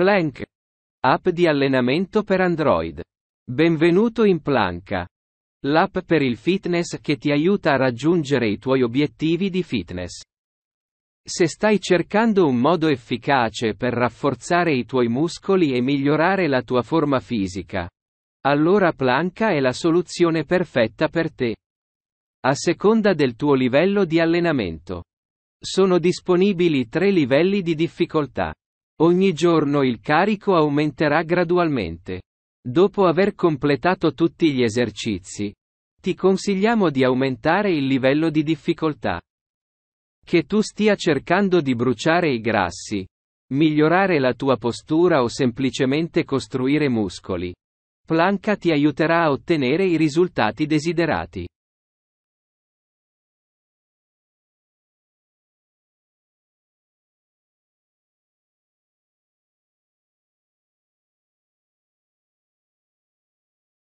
Plank. App di allenamento per Android. Benvenuto in Planka. L'app per il fitness che ti aiuta a raggiungere i tuoi obiettivi di fitness. Se stai cercando un modo efficace per rafforzare i tuoi muscoli e migliorare la tua forma fisica, allora Planka è la soluzione perfetta per te. A seconda del tuo livello di allenamento. Sono disponibili tre livelli di difficoltà. Ogni giorno il carico aumenterà gradualmente. Dopo aver completato tutti gli esercizi, ti consigliamo di aumentare il livello di difficoltà. Che tu stia cercando di bruciare i grassi, migliorare la tua postura o semplicemente costruire muscoli. Planca ti aiuterà a ottenere i risultati desiderati.